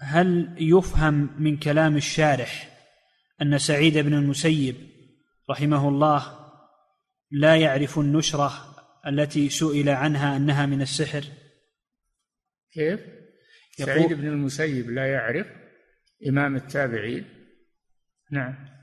هل يفهم من كلام الشارح أن سعيد بن المسيب رحمه الله لا يعرف النشرة التي سئل عنها أنها من السحر كيف؟ سعيد بن المسيب لا يعرف إمام التابعين نعم